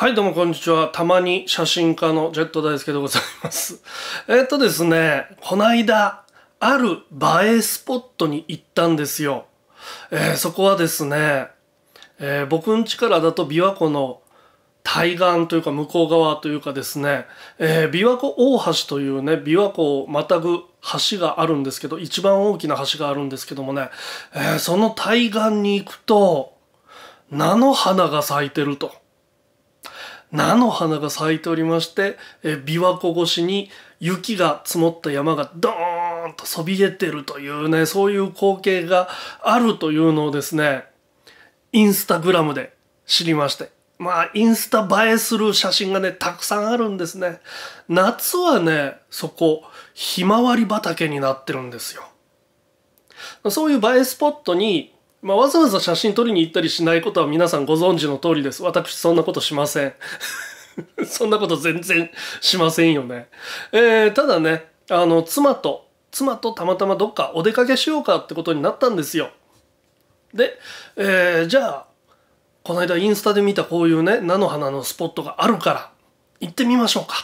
はい、どうもこんにちは。たまに写真家のジェット大輔でございます。えっとですね、こないだ、ある映えスポットに行ったんですよ。えー、そこはですね、えー、僕ん家からだと琵琶湖の対岸というか向こう側というかですね、えー、琵琶湖大橋というね、琵琶湖をまたぐ橋があるんですけど、一番大きな橋があるんですけどもね、えその対岸に行くと、菜の花が咲いてると。菜の花が咲いておりまして、え琵琶湖越しに雪が積もった山がドーンとそびえてるというね、そういう光景があるというのをですね、インスタグラムで知りまして。まあ、インスタ映えする写真がね、たくさんあるんですね。夏はね、そこ、ひまわり畑になってるんですよ。そういう映えスポットにまあ、わざわざ写真撮りに行ったりしないことは皆さんご存知の通りです。私そんなことしません。そんなこと全然しませんよね。えー、ただね、あの、妻と、妻とたまたまどっかお出かけしようかってことになったんですよ。で、えー、じゃあ、この間インスタで見たこういうね、菜の花のスポットがあるから、行ってみましょうか、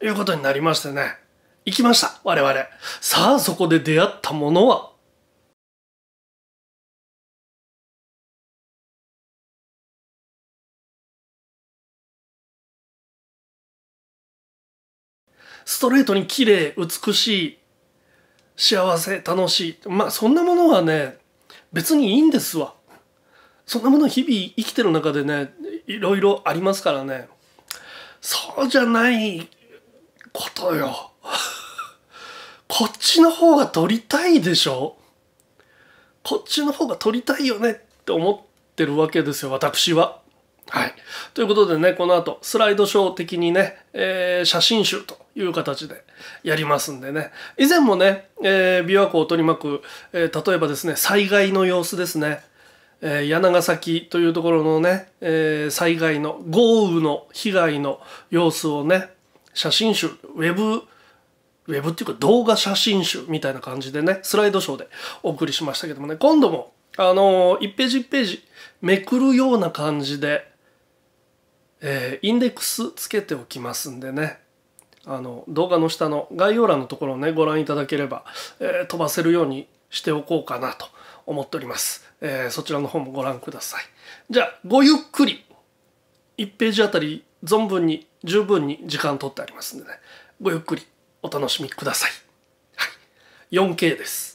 ということになりましてね。行きました、我々。さあ、そこで出会ったものは、ストレートに綺麗、美しい、幸せ、楽しい。まあそんなものはね、別にいいんですわ。そんなもの日々生きてる中でね、いろいろありますからね。そうじゃないことよ。こっちの方が撮りたいでしょこっちの方が撮りたいよねって思ってるわけですよ、私は。はい。ということでね、この後、スライドショー的にね、えー、写真集という形でやりますんでね以前もね、えー、琵琶湖を取り巻く、えー、例えばですね災害の様子ですね、えー、柳崎というところのね、えー、災害の豪雨の被害の様子をね写真集ウェブウェブっていうか動画写真集みたいな感じでねスライドショーでお送りしましたけどもね今度もあのー、1ページ1ページめくるような感じで、えー、インデックスつけておきますんでねあの動画の下の概要欄のところをねご覧いただければ、えー、飛ばせるようにしておこうかなと思っております、えー、そちらの方もご覧くださいじゃあごゆっくり1ページあたり存分に十分に時間取ってありますんでねごゆっくりお楽しみください、はい、4K です